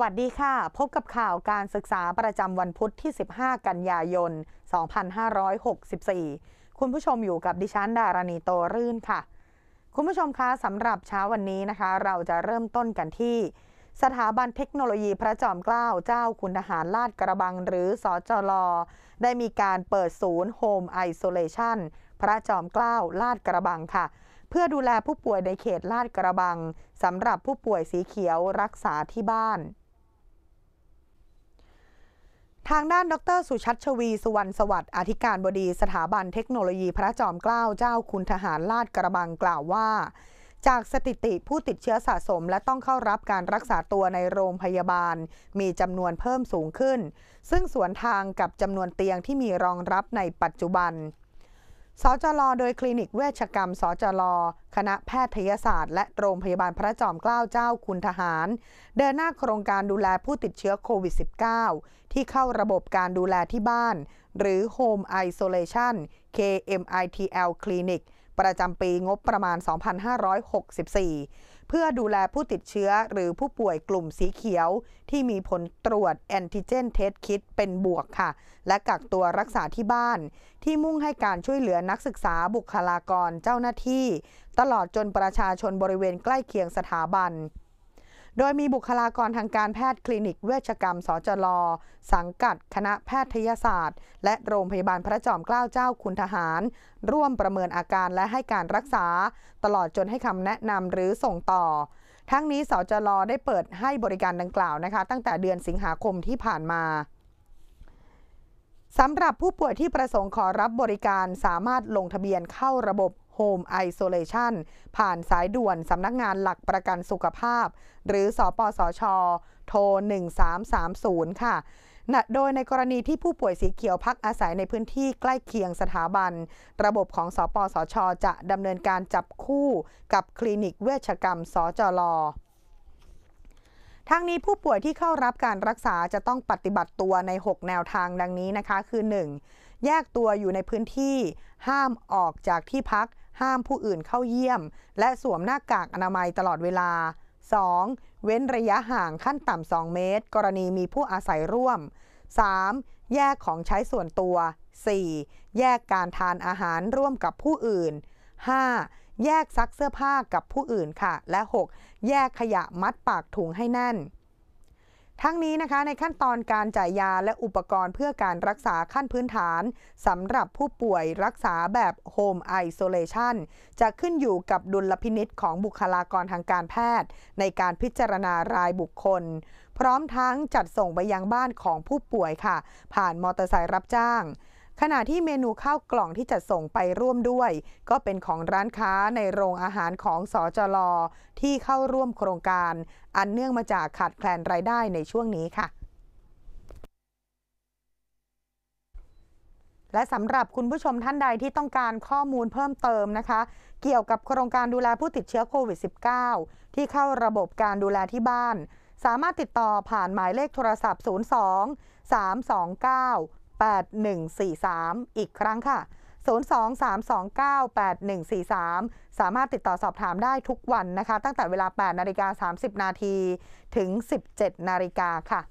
วัสดีค่ะ พบกับข่าวการศึกษาประจำวันพุทธที่ 15 กันยายน 2564 คุณผู้ชมอยู่กับดิฉันดารณีโตรื่นค่ะ คุณผู้ชมคะสำหรับเช้าวันนี้นะคะ เราจะเริ่มต้นกันที่ สถาบันเทคโนโลยีพระจอมเกล้าเจ้าคุณทหารลาดกระบังหรือสอจลได้มีการเปิดศูนย์โฮมไอโซเลชันพระจอมเกล้าลาดกระบังค่ะ เพื่อดูแลผู้ป่วยในเขตลาดกระบังสำหรับผู้ป่วยสีเขียวรักษาที่บ้านทางด้านดรสุชัชวีสุวรรณสวัสดิ์อธิการบดีสถาบันเทคโนโลยีพระจอมเกล้าเจ้าคุณทหารลาดกระบังกล่าวว่า จากสถิติผู้ติดเชื้อสะสมและต้องเข้ารับการรักษาตัวในโรงพยาบาล มีจำนวนเพิ่มสูงขึ้น ซึ่งสวนทางกับจำนวนเตียงที่มีรองรับในปัจจุบันสจลโดยคลินิกเวชกรรม สจลคณะแพทยศาสตร์และโรงพยาบาลพระจอมเกล้าเจ้าคุณทหารเดินหน้าโครงการดูแลผู้ติดเชื้อโควิด -19 ที่เข้าระบบการดูแลที่บ้าน หรือ Home Isolation KMITL Clinic ประจำปีงบประมาณ 2564เพื่อดูแลผู้ติดเชื้อหรือผู้ป่วยกลุ่มสีเขียวที่มีผลตรวจแอนติเจนเทสคิดเป็นบวกค่ะ และกักตัวรักษาที่บ้านที่มุ่งให้การช่วยเหลือนักศึกษาบุคลากรเจ้าหน้าที่ ตลอดจนประชาชนบริเวณใกล้เคียงสถาบันโดยมีบุคลากรทางการแพทย์คลินิกเวชกรรมสจล สังกัดคณะแพทยศาสตร์ และโรงพยาบาลพระจอมเกล้าเจ้าคุณทหาร ร่วมประเมินอาการและให้การรักษา ตลอดจนให้คำแนะนำหรือส่งต่อ ทั้งนี้สจลได้เปิดให้บริการดังกล่าวนะคะ ตั้งแต่เดือนสิงหาคมที่ผ่านมาสำหรับผู้ป่วยที่ประสงค์ขอรับบริการ สามารถลงทะเบียนเข้าระบบ Home Isolation ผ่านสายด่วนสำนักงานหลักประกันสุขภาพ หรือสอปสอชอโทร1330 ค่ะนะโดยในกรณีที่ผู้ป่วยสีเขียวพักอาศัยในพื้นที่ใกล้เคียงสถาบัน ระบบของสอปสอชอจะดำเนินการจับคู่กับคลินิกเวชกรรม สจลทางนี้ผู้ป่วยที่เข้ารับการรักษาจะต้องปฏิบัติตัวใน 6 แนวทางดังนี้นะคะคือ 1. แยกตัวอยู่ในพื้นที่ ห้ามออกจากที่พักห้ามผู้อื่นเข้าเยี่ยม และสวมหน้ากากอนามัยตลอดเวลา 2. เว้นระยะห่างขั้นต่ำ 2 เมตร กรณีมีผู้อาศัยร่วม 3. แยกของใช้ส่วนตัว 4. แยกการทานอาหารร่วมกับผู้อื่น 5. แยกซักเสื้อผ้ากับผู้อื่นค่ะ และ 6. แยกขยะมัดปากถุงให้แน่นทั้งนี้นะคะในขั้นตอนการจ่ายยาและอุปกรณ์เพื่อการรักษาขั้นพื้นฐานสำหรับผู้ป่วยรักษาแบบโฮมไอโซเลชันจะขึ้นอยู่กับดุลพินิษของบุคลากรทางการแพทย์ ในการพิจารณารายบุคคล พร้อมทั้งจัดส่งไปยังบ้านของผู้ป่วยค่ะ ผ่านมอเตอร์ไซค์รับจ้างขณะที่เมนูข้าวกล่องที่จัดส่งไปร่วมด้วย ก็เป็นของร้านค้าในโรงอาหารของสจลที่เข้าร่วมโครงการ อันเนื่องมาจากขาดแคลนรายได้ในช่วงนี้ค่ะ และสำหรับคุณผู้ชมท่านใดที่ต้องการข้อมูลเพิ่มเติมนะคะเกี่ยวกับโครงการดูแลผู้ติดเชื้อโควิด -19 ที่เข้าระบบการดูแลที่บ้าน สามารถติดต่อผ่านหมายเลขโทรศัพท์ 02 329 8143 อีกครั้งค่ะ 023298143 สามารถติดต่อสอบถามได้ทุกวันนะคะ ตั้งแต่เวลา8นาฬิกา30 นาทีถึง 17 นาฬิกาค่ะ